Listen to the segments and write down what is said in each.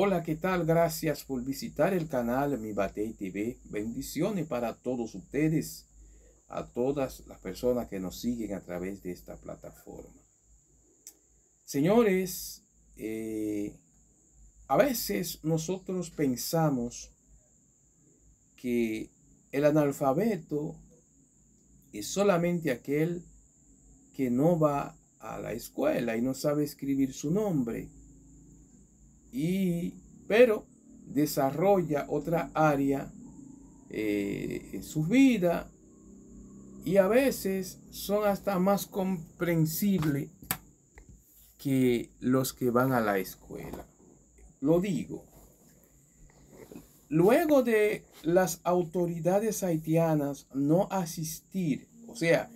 Hola, ¿qué tal? Gracias por visitar el canal Mi Batey TV. Bendiciones para todos ustedes, a todas las personas que nos siguen a través de esta plataforma. Señores, eh, a veces nosotros pensamos que el analfabeto es solamente aquel que no va a la escuela y no sabe escribir su nombre y, pero desarrolla otra área eh, en su vida y a veces son hasta más comprensibles que los que van a la escuela. Lo digo. Luego de las autoridades haitianas no asistir, o sea,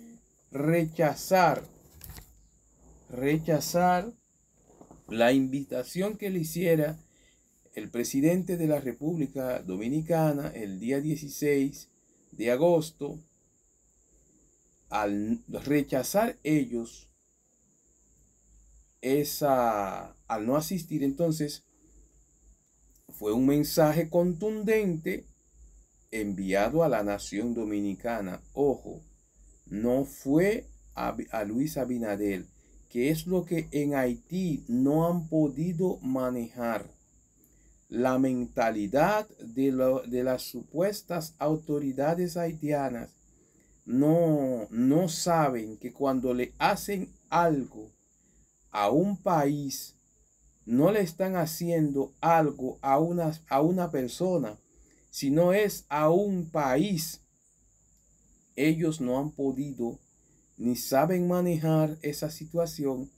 rechazar, rechazar la invitación que le hiciera el presidente de la República Dominicana el día 16 de agosto, al rechazar ellos esa, al no asistir entonces, fue un mensaje contundente enviado a la nación dominicana. Ojo, no fue a, a Luis Abinadel, que es lo que en Haití no han podido manejar. La mentalidad de, las supuestas autoridades haitianas no, no saben que cuando le hacen algo a un país, no le están haciendo algo a una, a una persona, sino es a un país. Ellos no han podido ni saben manejar esa situación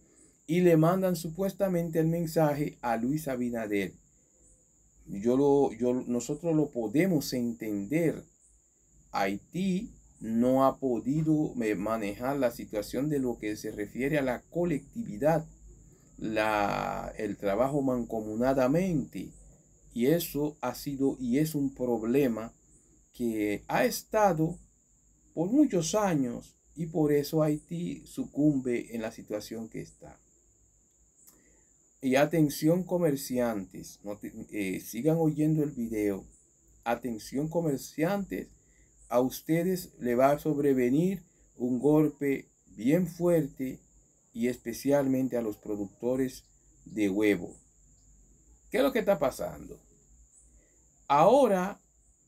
y le mandan supuestamente el mensaje a Luis Abinader. Yo lo, yo, nosotros lo podemos entender. Haití no ha podido eh, manejar la situación de lo que se refiere a la colectividad, el trabajo mancomunadamente. Y eso ha sido y es un problema que ha estado por muchos años y por eso Haití sucumbe en la situación que está. Y atención comerciantes, eh, sigan oyendo el video. Atención comerciantes, a ustedes le va a sobrevenir un golpe bien fuerte y especialmente a los productores de huevo. ¿Qué es lo que está pasando? Ahora,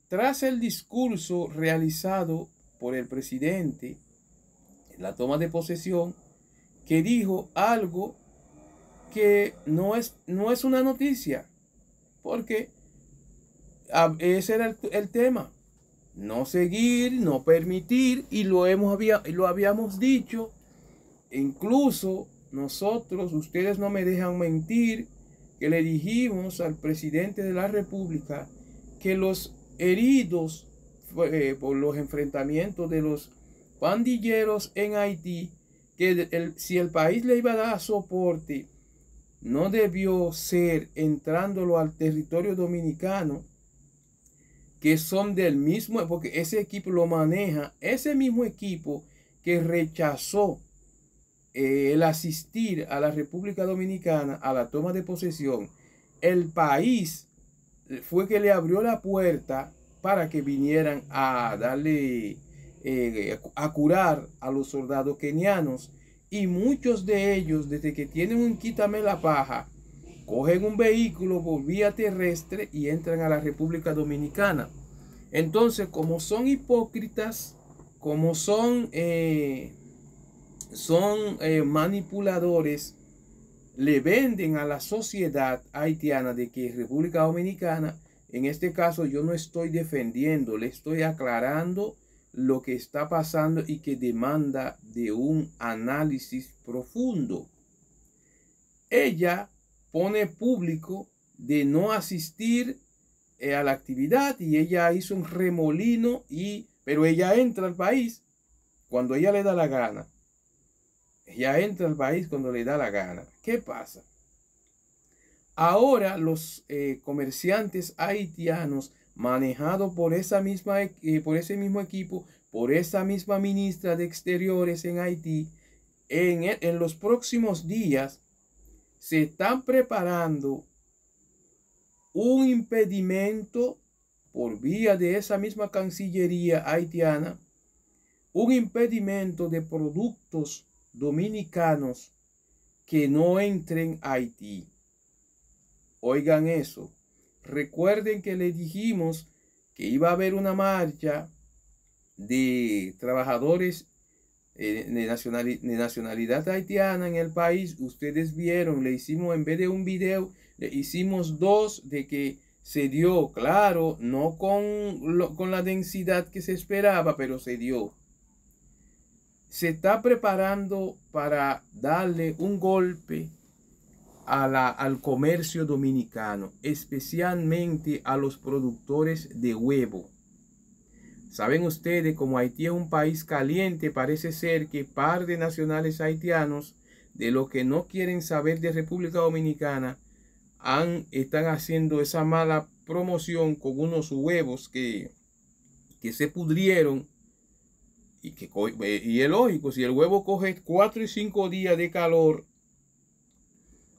tras el discurso realizado por el presidente, la toma de posesión, que dijo algo que no es, no es una noticia, porque ah, ese era el, tema. No seguir, no permitir, y lo, hemos, lo habíamos dicho, incluso nosotros, ustedes no me dejan mentir, que le dijimos al presidente de la República que los heridos eh, por los enfrentamientos de los pandilleros en Haití que si el país le iba a dar soporte, no debió ser entrándolo al territorio dominicano, que son del mismo, porque ese equipo lo maneja, ese mismo equipo que rechazó eh, el asistir a la República Dominicana a la toma de posesión, el país eh, fue que le abrió la puerta para que vinieran a darle eh, a curar a los soldados kenianos y muchos de ellos, desde que tienen un quítame la paja, cogen un vehículo volvía terrestre y entran a la República Dominicana. Entonces, como son hipócritas, como son, eh, son eh, manipuladores, le venden a la sociedad haitiana de que República Dominicana, en este caso yo no estoy defendiendo, le estoy aclarando lo que está pasando y que demanda de un análisis profundo. Ella pone público de no asistir eh, a la actividad y ella hizo un remolino y pero ella entra al país cuando ella le da la gana. Ella entra al país cuando le da la gana. ¿Qué pasa? Ahora los eh, comerciantes haitianos manejado por, esa misma, e, eh, por ese mismo equipo, por esa misma ministra de Exteriores en Haití, en, en los próximos días se están preparando un impedimento por vía de esa misma Cancillería haitiana, un impedimento de productos dominicanos que no entren a Haití. Oigan eso Recuerden que le dijimos que iba a haber una marcha de trabajadores eh, de, nacionalidad haitiana en el país. Ustedes vieron, le hicimos en vez de un video, le hicimos dos de que se dio, claro, no con, con la densidad que se esperaba, pero se dio. Se está preparando para darle un golpe al comercio dominicano, especialmente a los productores de huevo. Saben ustedes, como Haití es un país caliente, parece ser que par de nacionales haitianos, de los que no quieren saber de República Dominicana, han, están haciendo esa mala promoción con unos huevos que, que se pudrieron. Y, que, eh, y es lógico, si el huevo coge cuatro y cinco días de calor,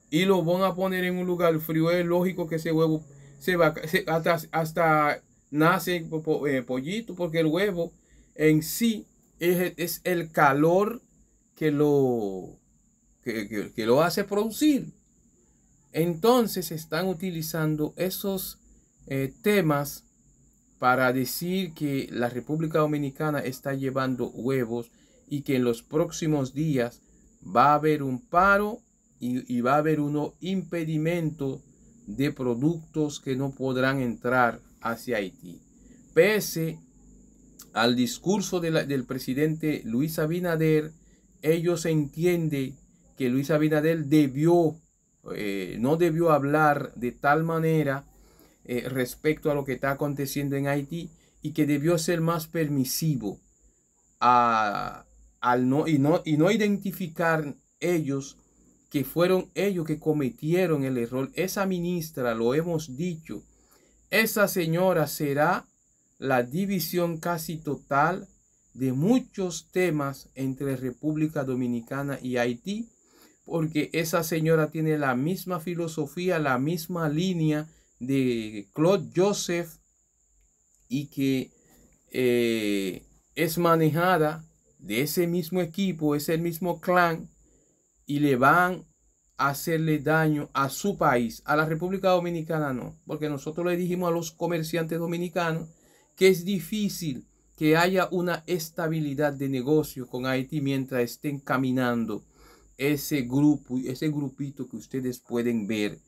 y lo van a poner en un lugar frío. Es lógico que ese huevo se va hasta, nace eh, pollito, porque el huevo en sí es, el calor que lo, que, lo hace producir. Entonces están utilizando esos eh, temas para decir que la República Dominicana está llevando huevos y que en los próximos días va a haber un paro y, va a haber un impedimento de productos que no podrán entrar hacia Haití. Pese al discurso del presidente Luis Abinader, ellos entienden que Luis Abinader debió, eh, no debió hablar de tal manera eh, respecto a lo que está aconteciendo en Haití y que debió ser más permisivo al no, y, no, y no identificar ellos que fueron ellos que cometieron el error. Esa ministra, lo hemos dicho, esa señora será la división casi total de muchos temas entre República Dominicana y Haití, porque esa señora tiene la misma filosofía, la misma línea de Claude Joseph y que eh, es manejada de ese mismo equipo, es el mismo clan y le van a hacerle daño a su país. A la República Dominicana no, porque nosotros le dijimos a los comerciantes dominicanos que es difícil que haya una estabilidad de negocio con Haití mientras estén caminando ese grupo, ese grupito que ustedes pueden ver,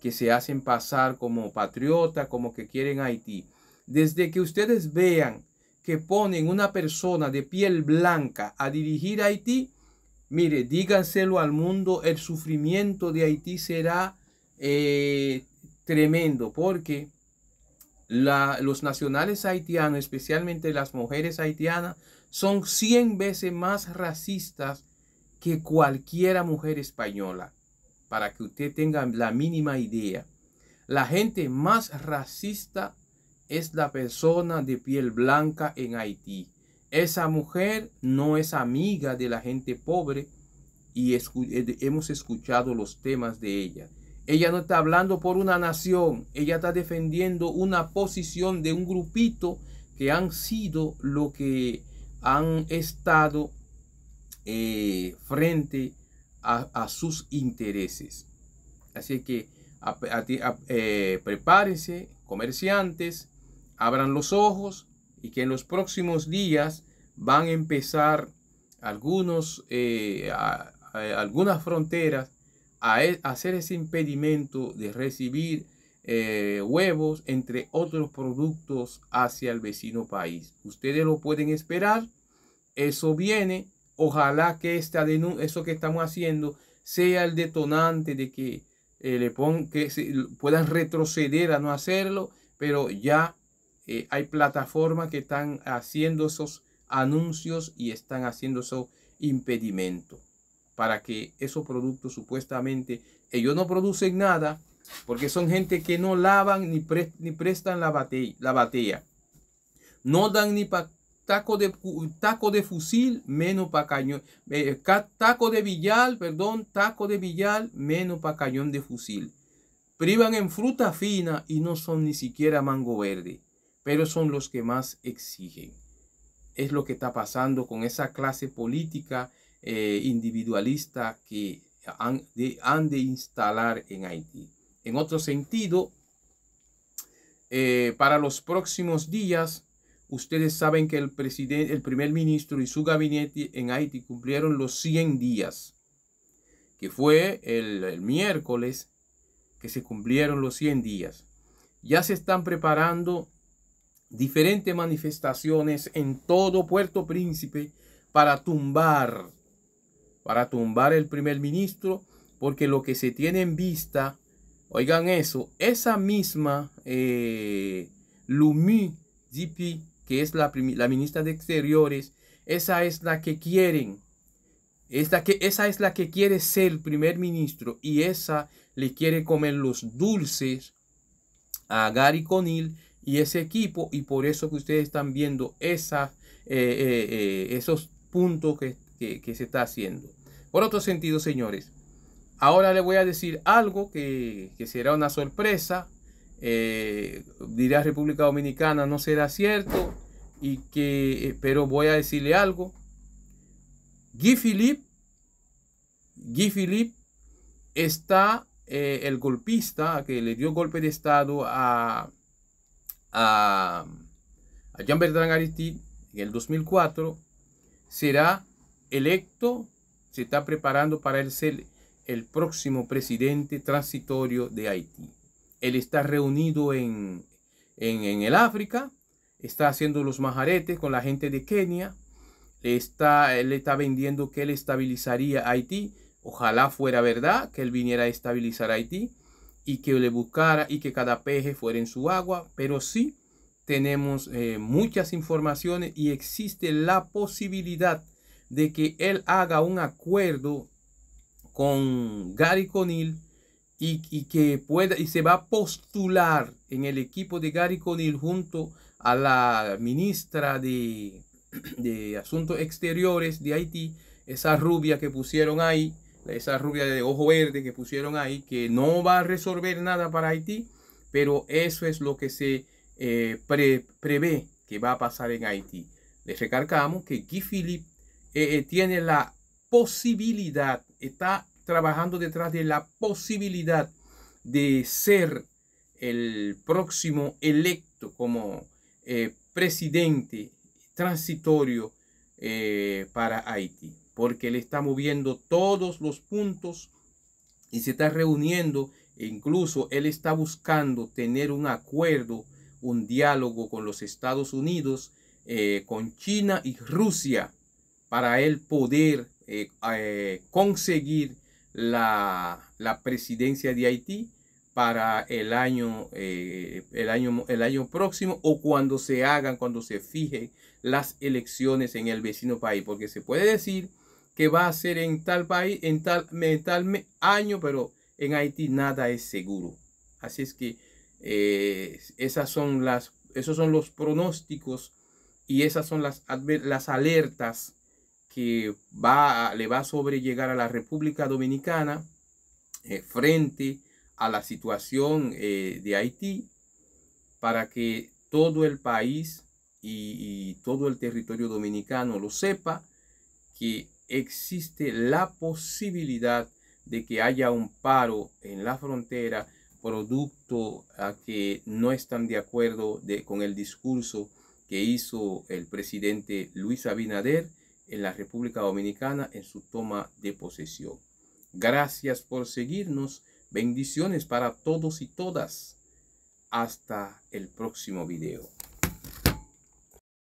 que se hacen pasar como patriota, como que quieren Haití. Desde que ustedes vean que ponen una persona de piel blanca a dirigir Haití, Mire, díganselo al mundo, el sufrimiento de Haití será eh, tremendo porque los nacionales haitianos, especialmente las mujeres haitianas, son 100 veces más racistas que cualquier mujer española. Para que usted tenga la mínima idea. La gente más racista es la persona de piel blanca en Haití. Esa mujer no es amiga de la gente pobre y eh, hemos escuchado los temas de ella. Ella no está hablando por una nación, ella está defendiendo una posición de un grupito que han sido lo que han estado eh, frente a, sus intereses. Así que eh, prepárense, comerciantes, abran los ojos, y que en los próximos días van a empezar algunos, eh, algunas fronteras e, a, hacer ese impedimento de recibir eh, huevos, entre otros productos, hacia el vecino país. Ustedes lo pueden esperar, eso viene, ojalá que esta eso que estamos haciendo sea el detonante de que, eh, le pon que se, puedan retroceder a no hacerlo, pero ya eh, hay plataformas que están haciendo esos anuncios y están haciendo esos impedimentos para que esos productos supuestamente ellos no producen nada porque son gente que no lavan ni, ni prestan la, la batea. No dan ni taco de, taco de fusil, menos para cañón. Eh, taco de billal, perdón, taco de billal, menos para cañón de fusil. Privan en fruta fina y no son ni siquiera mango verde pero son los que más exigen. Es lo que está pasando con esa clase política eh, individualista que han de, han de, instalar en Haití. En otro sentido, eh, para los próximos días, ustedes saben que el, presidente, el primer ministro y su gabinete en Haití cumplieron los 100 días, que fue el, el miércoles que se cumplieron los 100 días. Ya se están preparando diferentes manifestaciones en todo Puerto Príncipe para tumbar, para tumbar el primer ministro, porque lo que se tiene en vista, oigan eso, esa misma eh, Lumi Dipi, que es la, la ministra de Exteriores, esa es la que quieren. que, esa es la que quiere ser el primer ministro y esa le quiere comer los dulces a Gary Conil y ese equipo y por eso que ustedes están viendo eh, eh, eh, esos puntos que, se está haciendo. Por otro sentido, señores, ahora les voy a decir algo que, será una sorpresa. dirá República Dominicana, no será cierto, y que, pero voy a decirle algo. Guy Philippe, Guy Philippe está el golpista que le dio golpe de estado a a, Jean-Bertrand Aristide en el 2004, será electo, se está preparando para él ser el próximo presidente transitorio de Haití. Él está reunido en, en, el África, está haciendo los majaretes con la gente de Kenia, está, él está vendiendo que él estabilizaría Haití, ojalá fuera verdad que él viniera a estabilizar Haití, y que le buscara y que cada peje fuera en su agua, pero sí tenemos eh, muchas informaciones y existe la posibilidad de que él haga un acuerdo con Gary Conil y, y, que pueda y se va a postular en el equipo de Gary Conil junto a la ministra de, de Asuntos Exteriores de Haití, esa rubia que pusieron ahí, esa rubia de ojo verde que pusieron ahí, que no va a resolver nada para Haití, pero eso es lo que se eh, prevé que va a pasar en Haití. Les recalcamos que Guy Philippe eh, eh, tiene la posibilidad, está trabajando detrás de la posibilidad de ser el próximo electo como presidente transitorio para Haití porque Él está moviendo todos los puntos y se está reuniendo. E incluso Él está buscando tener un acuerdo, un diálogo con los Estados Unidos, eh, con China y Rusia, para Él poder eh, eh, conseguir la, presidencia de Haití para el año, el, año, el año próximo o cuando se hagan, cuando se fijen las elecciones en el vecino país. Porque se puede decir que va a ser en tal país, en tal, en tal año, pero en Haití nada es seguro. Así es que eh, esas son las, esos son los pronósticos y esas son las, las alertas que va, le va a sobrellegar a la República Dominicana eh, frente a la situación eh, de Haití para que todo el país y, y, todo el territorio dominicano lo sepa que existe la posibilidad de que haya un paro en la frontera producto a que no están de acuerdo con el discurso que hizo el presidente Luis Abinader en la República Dominicana en su toma de posesión. Gracias por seguirnos. Bendiciones para todos y todas. Hasta el próximo video.